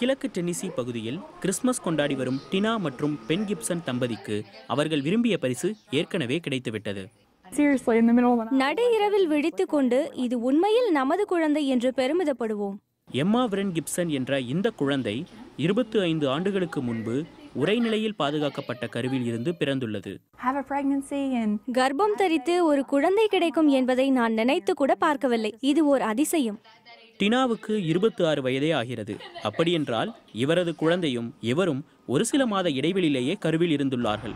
கிழக்கு டென்னிசி பகுதியில் கிறிஸ்மஸ் கொண்டாடி வரும் டினா மற்றும் பென் கிப்சன் தம்பதிக்கு அவர்கள் விரும்பிய பரிசு ஏற்கனவே கிடைத்துவிட்டது நடு இரவில் விழித்து கொண்டு இது உண்மையில் நமது குழந்தை என்று பெருமிதப்படுவோம் எம்மா விரன் கிப்சன் என்ற இந்த குழந்தை இருபத்தி ஐந்து ஆண்டுகளுக்கு முன்பு உரைநிலையில் பாதுகாக்கப்பட்ட கருவில் இருந்து பிறந்துள்ளது கர்ப்பம் தரித்து ஒரு குழந்தை கிடைக்கும் என்பதை நான் நினைத்து கூட பார்க்கவில்லை இது ஓர் அதிசயம் டினாவுக்கு இருபத்தி ஆறு வயதே ஆகிறது அப்படியென்றால் இவரது குழந்தையும் இவரும் ஒரு சில மாத இடைவெளியிலேயே கருவில் இருந்துள்ளார்கள்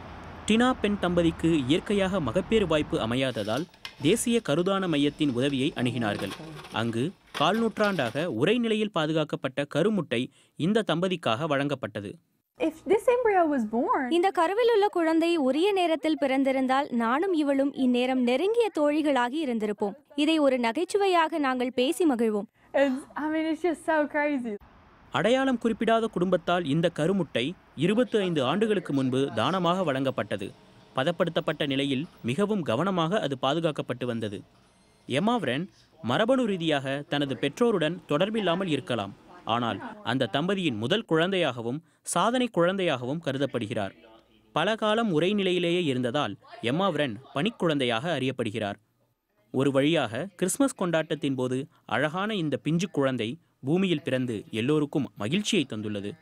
டினா பெண் தம்பதிக்கு இயற்கையாக மகப்பேறு வாய்ப்பு அமையாததால் தேசிய கருதான மையத்தின் உதவியை அணுகினார்கள் அங்கு கால் நூற்றாண்டாக உரைநிலையில் பாதுகாக்கப்பட்ட கருமுட்டை இந்த தம்பதிக்காக வழங்கப்பட்டது இந்த கருவில் உள்ள குழந்தை உரிய நேரத்தில் பிறந்திருந்தால் நானும் இவளும் இந்நேரம் நெருங்கிய தோழிகளாகி இருந்திருப்போம் இதை ஒரு நகைச்சுவையாக நாங்கள் பேசி மகிழ்வோம் அடையாளம் குறிப்பிடாத குடும்பத்தால் இந்த கருமுட்டை இருபத்தி ஐந்து ஆண்டுகளுக்கு முன்பு தானமாக வழங்கப்பட்டது பதப்படுத்தப்பட்ட நிலையில் மிகவும் கவனமாக அது பாதுகாக்கப்பட்டு வந்தது எமாவரன் மரபணு ரீதியாக தனது பெற்றோருடன் தொடர்பில்லாமல் இருக்கலாம் ஆனால் அந்த தம்பதியின் முதல் குழந்தையாகவும் சாதனை குழந்தையாகவும் கருதப்படுகிறார் பல காலம் உரை நிலையிலேயே இருந்ததால் எம்மாவரன் பனிக்குழந்தையாக அறியப்படுகிறார் ஒரு வழியாக கிறிஸ்மஸ் கொண்டாட்டத்தின் போது அழகான இந்த பிஞ்சு குழந்தை பூமியில் பிறந்து எல்லோருக்கும் மகிழ்ச்சியை தந்துள்ளது